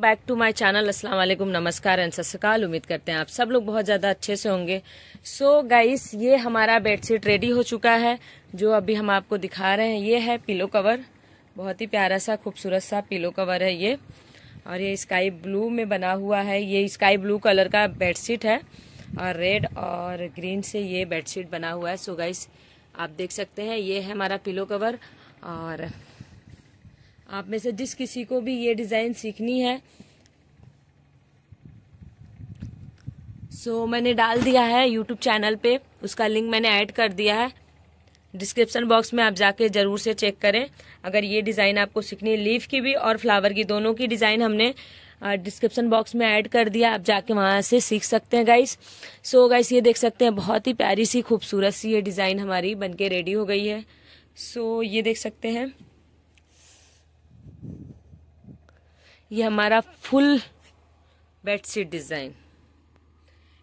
back to my channel अस्सलाम वालेकुम नमस्कार एंड सत्याकाल उम्मीद करते हैं आप सब लोग बहुत ज़्यादा अच्छे से होंगे सो so, गाइस ये हमारा बेडशीट रेडी हो चुका है जो अभी हम आपको दिखा रहे हैं ये है पिलो कवर बहुत ही प्यारा सा खूबसूरत सा पिलो कवर है ये और ये स्काई ब्लू में बना हुआ है ये स्काई ब्लू कलर का बेडशीट है और रेड और ग्रीन से ये बेडशीट बना हुआ है सो so, गाइस आप देख सकते हैं ये है हमारा पिलो कवर और आप में से जिस किसी को भी ये डिज़ाइन सीखनी है सो so, मैंने डाल दिया है यूट्यूब चैनल पे उसका लिंक मैंने ऐड कर दिया है डिस्क्रिप्शन बॉक्स में आप जाके ज़रूर से चेक करें अगर ये डिज़ाइन आपको सीखनी है लीफ की भी और फ्लावर की दोनों की डिज़ाइन हमने डिस्क्रिप्शन बॉक्स में ऐड कर दिया आप जाके वहाँ से सीख सकते हैं गाइस सो so, गाइस ये देख सकते हैं बहुत ही प्यारी सी खूबसूरत सी ये डिज़ाइन हमारी बनके रेडी हो गई है सो so, ये देख सकते हैं ये हमारा full bed sheet design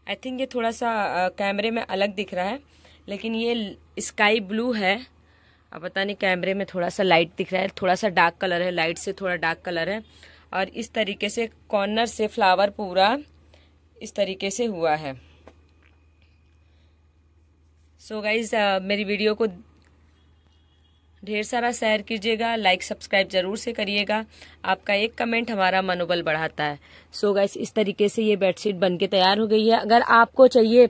I think ये थोड़ा सा कैमरे में अलग दिख रहा है लेकिन ये स्काई ब्लू है अब पता नहीं कैमरे में थोड़ा सा लाइट दिख रहा है थोड़ा सा डार्क कलर है लाइट से थोड़ा डार्क कलर है और इस तरीके से कॉर्नर से फ्लावर पूरा इस तरीके से हुआ है सो so गाइज uh, मेरी वीडियो को ढेर सारा शेयर कीजिएगा लाइक सब्सक्राइब जरूर से करिएगा आपका एक कमेंट हमारा मनोबल बढ़ाता है सो so गाइस इस तरीके से ये बेडशीट बन के तैयार हो गई है अगर आपको चाहिए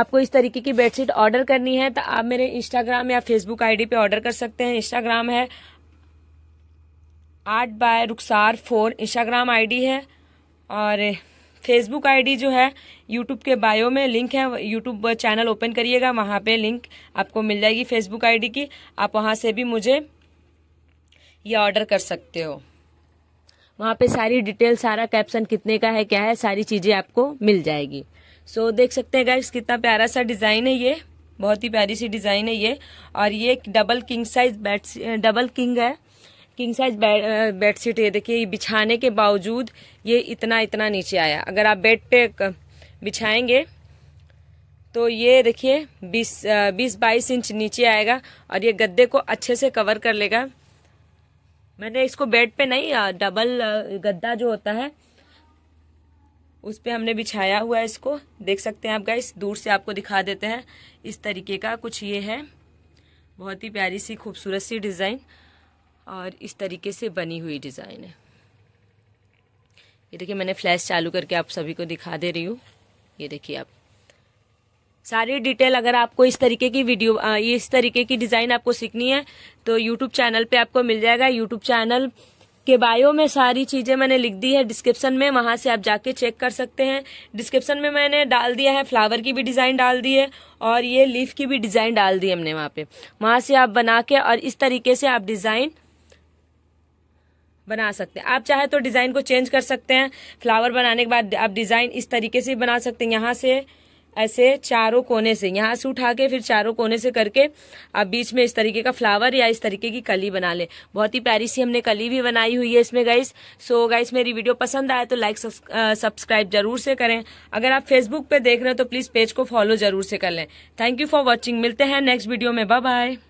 आपको इस तरीके की बेडशीट ऑर्डर करनी है तो आप मेरे इंस्टाग्राम या फेसबुक आईडी पे ऑर्डर कर सकते हैं इंस्टाग्राम है art by Rukhsar for Instagram आई है और फेसबुक आईडी जो है यूट्यूब के बायो में लिंक है यूट्यूब चैनल ओपन करिएगा वहाँ पे लिंक आपको मिल जाएगी फेसबुक आईडी की आप वहाँ से भी मुझे ये ऑर्डर कर सकते हो वहाँ पे सारी डिटेल सारा कैप्शन कितने का है क्या है सारी चीज़ें आपको मिल जाएगी सो so, देख सकते हैं गाइस कितना प्यारा सा डिज़ाइन है ये बहुत ही प्यारी सी डिज़ाइन है ये और ये double king size bed double king है किंग साइज बेड शीट ये देखिए बिछाने के बावजूद ये इतना इतना नीचे आया अगर आप बेड पे बिछाएंगे तो ये देखिए 20 बीस बाईस इंच नीचे आएगा और ये गद्दे को अच्छे से कवर कर लेगा मैंने इसको बेड पे नहीं डबल गद्दा जो होता है उस पर हमने बिछाया हुआ है इसको देख सकते हैं आप गाइस दूर से आपको दिखा देते हैं इस तरीके का कुछ ये है बहुत ही प्यारी सी खूबसूरत सी डिज़ाइन और इस तरीके से बनी हुई डिज़ाइन है ये देखिए मैंने फ्लैश चालू करके आप सभी को दिखा दे रही हूँ ये देखिए आप सारी डिटेल अगर आपको इस तरीके की वीडियो ये इस तरीके की डिज़ाइन आपको सीखनी है तो यूट्यूब चैनल पे आपको मिल जाएगा यूट्यूब चैनल के बायो में सारी चीज़ें मैंने लिख दी है डिस्क्रिप्शन में वहाँ से आप जाके चेक कर सकते हैं डिस्क्रिप्शन में मैंने डाल दिया है फ्लावर की भी डिज़ाइन डाल दी है और ये लीफ की भी डिज़ाइन डाल दी है हमने वहाँ पर वहाँ से आप बना के और इस तरीके से आप डिज़ाइन बना सकते हैं आप चाहे तो डिज़ाइन को चेंज कर सकते हैं फ्लावर बनाने के बाद आप डिज़ाइन इस तरीके से बना सकते हैं यहाँ से ऐसे चारों कोने से यहाँ से उठा के फिर चारों कोने से करके आप बीच में इस तरीके का फ्लावर या इस तरीके की कली बना लें बहुत ही प्यारी सी हमने कली भी बनाई हुई है इसमें गाइस सो गाइस मेरी वीडियो पसंद आए तो लाइक सब्सक्राइब जरूर से करें अगर आप फेसबुक पे देख रहे हैं तो प्लीज़ पेज को फॉलो जरूर से कर लें थैंक यू फॉर वॉचिंग मिलते हैं नेक्स्ट वीडियो में बाय बाय